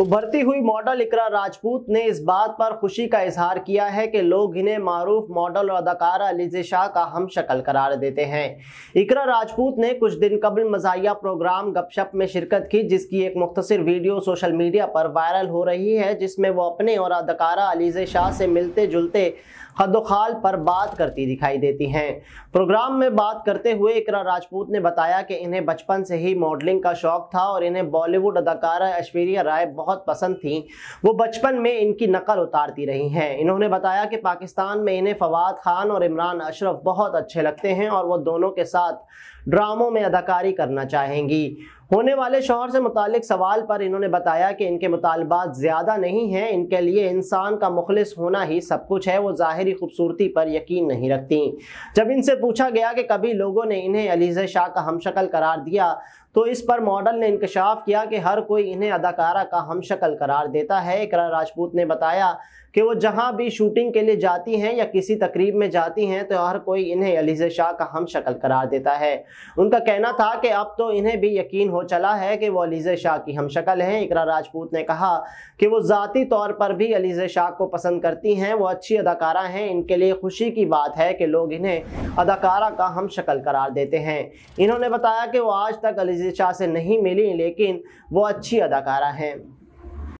उभरती हुई मॉडल इकरा राजपूत ने इस बात पर खुशी का इजहार किया है कि लोग इन्हें मारूफ मॉडल और अदाकारा अलीजे शाह का हम शक्ल करार देते हैं इकरा राजपूत ने कुछ दिन कबल मजाया प्रोग्राम गपशप में शिरकत की जिसकी एक मुख्तर वीडियो सोशल मीडिया पर वायरल हो रही है जिसमें वो अपने और अदाकारा अलीजे शाह से मिलते जुलते खदोखाल पर बात करती दिखाई देती हैं प्रोग्राम में बात करते हुए इकरा राजपूत ने बताया कि इन्हें बचपन से ही मॉडलिंग का शौक था और इन्हें बॉलीवुड अदाकारा ऐश्वर्या राय बहुत पसंद थी वो बचपन में इनकी नकल उतारती रही हैं इन्होंने बताया कि पाकिस्तान में इन्हें फवाद खान और इमरान अशरफ बहुत अच्छे लगते हैं और वो दोनों के साथ ड्रामों में अदाकारी करना चाहेंगी होने वाले शोहर से मुतक सवाल पर इन्होंने बताया कि इनके मुतालबात ज़्यादा नहीं हैं इनके लिए इंसान का मुखलिस होना ही सब कुछ है वो ज़ाहरी खूबसूरती पर यकीन नहीं रखती जब इनसे पूछा गया कि कभी लोगों ने इन्हें अलीज़ शाह का हम शक्ल करार दिया तो इस पर मॉडल ने इंकशाफ किया कि हर कोई इन्हें अदाकारा का हम शक्ल करार देता है इकरा राजपूत ने बताया कि वो जहाँ भी शूटिंग के लिए जाती हैं या किसी तकरीब में जाती हैं तो हर कोई इन्हें अलीज़ शाह का हम शक्ल करार देता है उनका कहना था कि अब तो इन्हें भी यकीन हो चला है कि वो अलीज़ शाह की हम शक्ल हैं इकरा राजपूत ने कहा कि वो ज़ाती तौर पर भी अलीज़ शाह को पसंद करती हैं वो अच्छी अदाकारा हैं इनके लिए खुशी की बात है कि लोग इन्हें अदाकारा का हम शक्ल करार देते हैं इन्होंने बताया कि वो आज तक अलीज़ शाह से नहीं मिली लेकिन वो अच्छी अदाकारा हैं